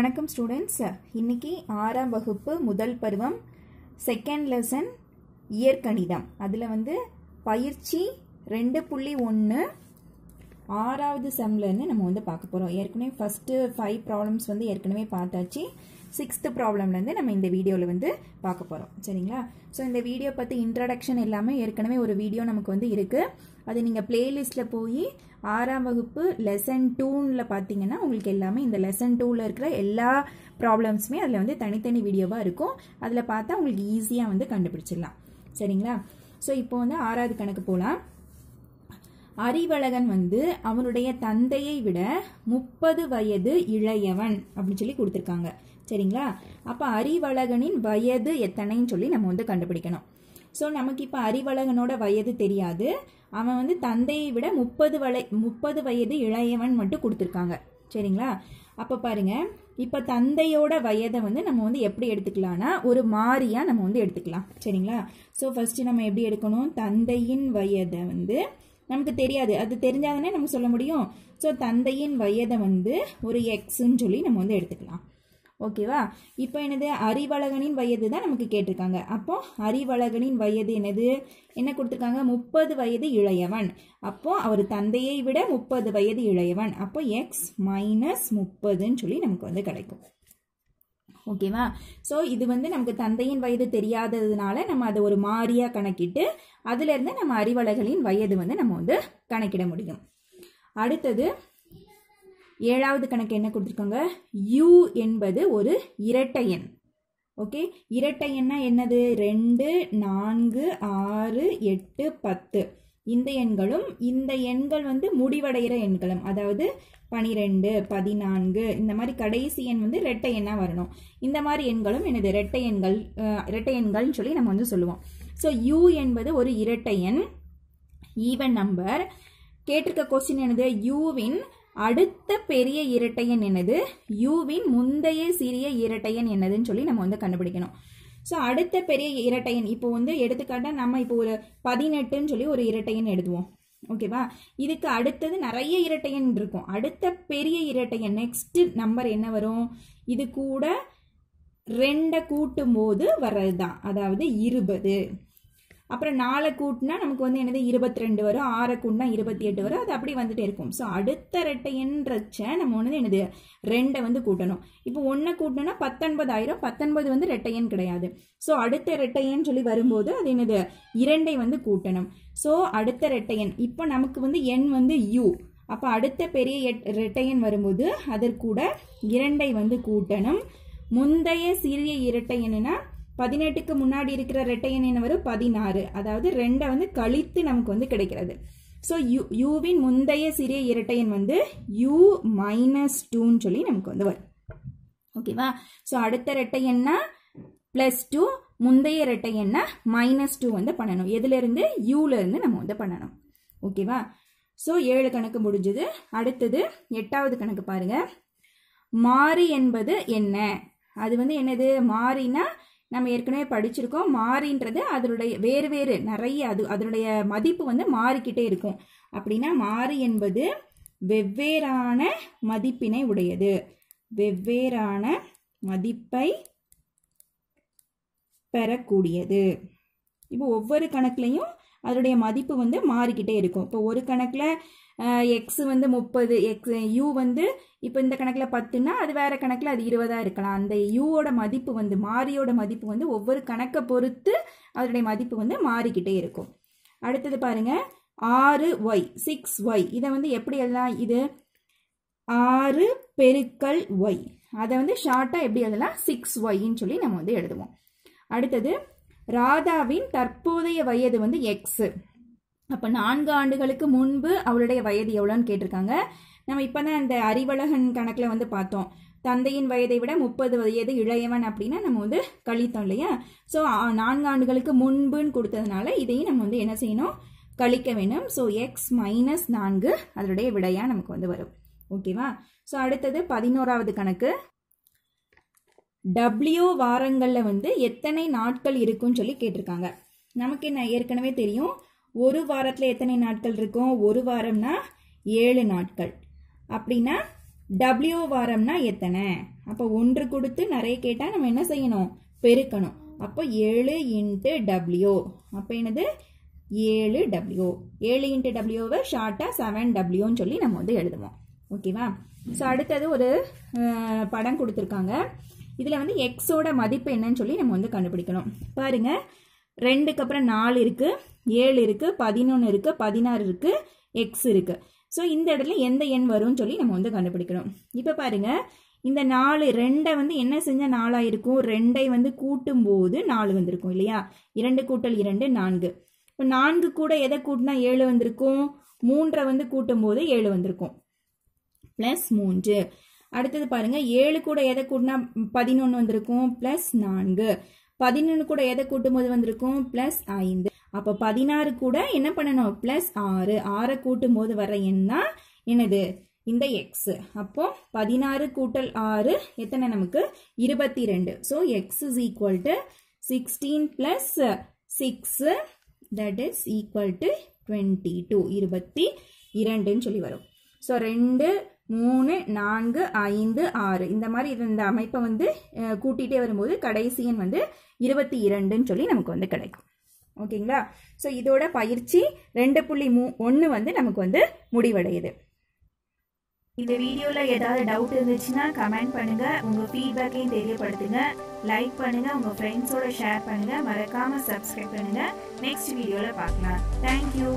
வணக்கம் ஸ்டூடெண்ட்ஸ் இன்னைக்கு ஆறாம் வகுப்பு முதல் பருவம் செகண்ட் லெசன் இயற்கணிதம் அதில் வந்து பயிற்சி ரெண்டு புள்ளி ஒன்று ஆறாவது செம்லேருந்து நம்ம வந்து பார்க்க போகிறோம் ஏற்கனவே ஃபஸ்ட்டு ஃபைவ் ப்ராப்ளம்ஸ் வந்து ஏற்கனவே பார்த்தாச்சு சிக்ஸ்த்து ப்ராப்ளம்லேருந்து நம்ம இந்த வீடியோவில் வந்து பார்க்க போகிறோம் சரிங்களா ஸோ இந்த வீடியோ பற்றி இன்ட்ரடக்ஷன் எல்லாமே ஏற்கனவே ஒரு வீடியோ நமக்கு வந்து இருக்குது அது நீங்கள் பிளேலிஸ்ட்டில் போய் ஆறாம் வகுப்பு லெசன் டூனில் பார்த்தீங்கன்னா உங்களுக்கு எல்லாமே இந்த லெசன் டூவில் இருக்கிற எல்லா ப்ராப்ளம்ஸுமே அதில் வந்து தனித்தனி வீடியோவாக இருக்கும் அதில் பார்த்தா உங்களுக்கு ஈஸியாக வந்து கண்டுபிடிச்சிடலாம் சரிங்களா ஸோ இப்போ வந்து ஆறாவது கணக்கு போகலாம் அறிவழகன் வந்து அவனுடைய தந்தையை விட முப்பது வயது இளையவன் அப்படின்னு சொல்லி கொடுத்துருக்காங்க சரிங்களா அப்போ அறிவழகனின் வயது எத்தனைன்னு சொல்லி நம்ம வந்து கண்டுபிடிக்கணும் ஸோ நமக்கு இப்போ அறிவழகனோட வயது தெரியாது அவன் வந்து தந்தையை விட முப்பது வலை முப்பது வயது இளையவன் மட்டும் கொடுத்துருக்காங்க சரிங்களா அப்போ பாருங்க இப்போ தந்தையோட வயதை வந்து நம்ம வந்து எப்படி எடுத்துக்கலாம்னா ஒரு மாறியாக நம்ம வந்து எடுத்துக்கலாம் சரிங்களா ஸோ ஃபஸ்ட்டு நம்ம எப்படி எடுக்கணும் தந்தையின் வயதை வந்து நமக்கு தெரியாது அது தெரிஞ்சாதானே நம்ம சொல்ல முடியும் ஸோ தந்தையின் வயதை வந்து ஒரு எக்ஸுன்னு சொல்லி நம்ம வந்து எடுத்துக்கலாம் ஓகேவா இப்போ என்னது அறிவழகனின் வயது தான் நமக்கு கேட்டிருக்காங்க அப்போ அறிவழகனின் வயது என்னது என்ன கொடுத்துருக்காங்க முப்பது வயது இளையவன் அப்போ அவர் தந்தையை விட முப்பது வயது இளையவன் அப்போ எக்ஸ் மைனஸ் முப்பதுன்னு சொல்லி நமக்கு வந்து கிடைக்கும் ஓகேவா ஸோ இது வந்து நமக்கு தந்தையின் வயது தெரியாததுனால நம்ம அதை ஒரு மாறியாக கணக்கிட்டு அதுலேருந்து நம்ம அறிவலைகளின் வயது வந்து நம்ம வந்து கணக்கிட முடியும் அடுத்தது ஏழாவது கணக்கு என்ன கொடுத்துருக்காங்க யூ என்பது ஒரு இரட்டை எண் ஓகே இரட்டை எண்ணா என்னது ரெண்டு நான்கு ஆறு எட்டு பத்து இந்த எண்களும் இந்த எண்கள் வந்து முடிவடைகிற எண்களும் அதாவது பனிரெண்டு பதினான்கு இந்த மாதிரி கடைசி எண் வந்து ரெட்டை எண்ணா வரணும் இந்த மாதிரி எண்களும் எனது ரெட்டை எண்கள் இரட்டை எண்கள்னு சொல்லி நம்ம வந்து சொல்லுவோம் ஸோ யூ என்பது ஒரு இரட்டை எண் ஈவன் நம்பர் கேட்டிருக்க கொஸ்டின் எனது யூவின் அடுத்த பெரிய இரட்டையன் என்னது யூவின் முந்தைய சிறிய இரட்டையன் என்னதுன்னு சொல்லி நம்ம வந்து கண்டுபிடிக்கணும் ஸோ அடுத்த பெரிய இரட்டையன் இப்போ வந்து எடுத்துக்காட்டா நம்ம இப்போ ஒரு பதினெட்டுன்னு சொல்லி ஒரு இரட்டையன் எழுதுவோம் ஓகேவா இதுக்கு அடுத்தது நிறைய இரட்டையன் இருக்கும் அடுத்த பெரிய இரட்டையன் நெக்ஸ்ட் நம்பர் என்ன வரும் இது கூட ரெண்டை கூட்டும் போது வர்றது தான் அதாவது இருபது அப்புறம் நாலு கூட்டினா நமக்கு வந்து என்னது இருபத்தி ரெண்டு வரும் ஆறு கூட்டினா இருபத்தி எட்டு வரும் அது அப்படி வந்துட்டே இருக்கும் ஸோ அடுத்த ரெட்டை நம்ம வந்து என்னது ரெண்டை வந்து கூட்டணும் இப்போ ஒன்றை கூட்டணும்னா பத்தொன்பதாயிரம் பத்தொன்பது வந்து ரெட்டை எண் கிடையாது ஸோ அடுத்த ரெட்டை எண் சொல்லி வரும்போது அது என்னது இரண்டை வந்து கூட்டணும் ஸோ அடுத்த ரெட்டை எண் இப்போ நமக்கு வந்து எண் வந்து யூ அப்போ அடுத்த பெரிய எட் இரட்டையன் வரும்போது அதற்கூட இரண்டை வந்து கூட்டணும் முந்தைய சிறிய இரட்டை பதினெட்டுக்கு முன்னாடி இருக்கிற ரெட்டை என்ன வரும் பதினாறு அதாவது ரெண்டை வந்து கழித்து நமக்கு வந்து கிடைக்கிறது ஸோ யூ யூவின் முந்தைய சிறிய இரட்டை எண் வந்து யூ மைனஸ் டூன்னு சொல்லி நமக்கு வந்து வரும் ஓகேவா ஸோ அடுத்த ரெட்டை எண்ணா ப்ளஸ் டூ முந்தைய இரட்டை மைனஸ் டூ வந்து பண்ணணும் எதுலேருந்து யூலேருந்து நம்ம வந்து பண்ணணும் ஓகேவா ஸோ ஏழு கணக்கு முடிஞ்சது அடுத்தது எட்டாவது கணக்கு பாருங்கள் மாறி என்பது என்ன அது வந்து என்னது மாறினா நம்ம ஏற்கனவே படிச்சிருக்கோம் மாறின்றது அதனுடைய வேறு வேறு நிறைய அது அதனுடைய மதிப்பு வந்து மாறிக்கிட்டே இருக்கும் அப்படின்னா மாறி என்பது வெவ்வேறான மதிப்பினை உடையது வெவ்வேறான மதிப்பை பெறக்கூடியது இப்போ ஒவ்வொரு கணக்குலையும் அதனுடைய மதிப்பு வந்து மாறிக்கிட்டே இருக்கும் இப்போ ஒரு கணக்கில் எக்ஸ் வந்து முப்பது எக்ஸ் யூ வந்து இப்போ இந்த கணக்கில் பத்துனா அது வேறு கணக்கில் அது இருபதாக இருக்கலாம் அந்த யூவோட மதிப்பு வந்து மாரியோட மதிப்பு வந்து ஒவ்வொரு கணக்கை பொறுத்து அதனுடைய மதிப்பு வந்து மாறிக்கிட்டே இருக்கும் அடுத்தது பாருங்கள் ஆறு ஒய் சிக்ஸ் ஒய் இதை வந்து எப்படி எழுதலாம் இது ஆறு பெருக்கல் ஒய் அதை வந்து ஷார்ட்டாக எப்படி எழுதலாம் சிக்ஸ் ஒய்ன்னு சொல்லி நம்ம வந்து எழுதுவோம் அடுத்தது ராதாவின் தற்போதைய வயது வந்து எக்ஸு அப்போ நான்கு ஆண்டுகளுக்கு முன்பு அவளுடைய வயது எவ்வளோன்னு கேட்டிருக்காங்க நம்ம இப்போ தான் இந்த அறிவழகன் கணக்கில் வந்து பார்த்தோம் தந்தையின் வயதை விட முப்பது வயது இளையவன் அப்படின்னா நம்ம வந்து கழித்தோம் இல்லையா ஸோ நான்கு ஆண்டுகளுக்கு முன்புன்னு கொடுத்ததுனால இதையும் நம்ம வந்து என்ன செய்யணும் கழிக்க வேண்டும் ஸோ எக்ஸ் மைனஸ் நான்கு அதனுடைய விடையாக நமக்கு வந்து வரும் ஓகேவா ஸோ அடுத்தது பதினோராவது கணக்கு டபிள்யூ வாரங்களில் வந்து எத்தனை நாட்கள் இருக்கும்னு சொல்லி கேட்டிருக்காங்க நமக்கு என்ன ஏற்கனவே தெரியும் ஒரு வாரத்தில் எத்தனை நாட்கள் இருக்கும் ஒரு வாரம்னா ஏழு நாட்கள் அப்படின்னா டபிள்யூ வாரம்னா எத்தனை அப்போ ஒன்று கொடுத்து நிறைய கேட்டால் நம்ம என்ன செய்யணும் பெருக்கணும் அப்போ ஏழு இன்ட்டு டபிள்யூ அப்போ என்னது ஏழு டபிள்யூ ஏழு இன்ட்டு டபிள்யூவை ஷார்ட்டாக செவன் டபிள்யூன்னு சொல்லி நம்ம வந்து எழுதுவோம் ஓகேவா ஸோ அடுத்தது ஒரு படம் கொடுத்துருக்காங்க இதில் வந்து எக்ஸோட மதிப்பு என்னன்னு சொல்லி நம்ம வந்து கண்டுபிடிக்கணும் பாருங்கள் ரெண்டுக்கு அப்புறம் நாலு இருக்குது ஏழு இருக்குது பதினொன்று இருக்குது பதினாறு இருக்குது எக்ஸ் இருக்குது ஸோ இந்த இடத்துல எந்த எண் வரும்னு சொல்லி நம்ம வந்து கண்டுபிடிக்கணும் இப்போ பாருங்கள் இந்த நாலு ரெண்டை வந்து என்ன செஞ்சால் நாலாக இருக்கும் ரெண்டை வந்து கூட்டும் போது நாலு வந்திருக்கும் இல்லையா இரண்டு கூட்டல் இரண்டு நான்கு இப்போ நான்கு கூட எதை கூட்டினா ஏழு வந்திருக்கும் மூன்றை வந்து கூட்டும் போது ஏழு வந்திருக்கும் ப்ளஸ் மூன்று அடுத்தது பாருங்கள் ஏழு கூட எதை கூட்டினா பதினொன்று வந்திருக்கும் ப்ளஸ் நான்கு பதினொன்று கூட எதை கூட்டும் போது வந்திருக்கும் ப்ளஸ் ஐந்து அப்போ பதினாறு கூட என்ன பண்ணணும் ப்ளஸ் ஆறு ஆறை கூட்டும் போது வர எண் என்னது இந்த எக்ஸ் அப்போ பதினாறு கூட்டல் ஆறு எத்தனை நமக்கு இருபத்தி ரெண்டு so X is equal to sixteen plus six that is equal to twenty two இருபத்தி இரண்டுன்னு சொல்லி வரும் ஸோ ரெண்டு மூணு நான்கு ஐந்து ஆறு இந்த மாதிரி இந்த அமைப்பை வந்து கூட்டிகிட்டே வரும்போது கடைசி எண் வந்து இருபத்தி இரண்டுன்னு சொல்லி நமக்கு வந்து கிடைக்கும் ஓகேங்களா ஸோ இதோட பயிற்சி ரெண்டு புள்ளி மூ ஒன்று வந்து நமக்கு வந்து முடிவடையுது இந்த வீடியோவில் ஏதாவது டவுட் இருந்துச்சுன்னா கமெண்ட் பண்ணுங்கள் உங்கள் ஃபீட்பேக்கையும் தெரியப்படுத்துங்க லைக் பண்ணுங்கள் உங்கள் ஃப்ரெண்ட்ஸோட ஷேர் பண்ணுங்கள் மறக்காமல் சப்ஸ்கிரைப் பண்ணுங்கள் நெக்ஸ்ட் வீடியோவில் பார்க்கலாம் தேங்க்யூ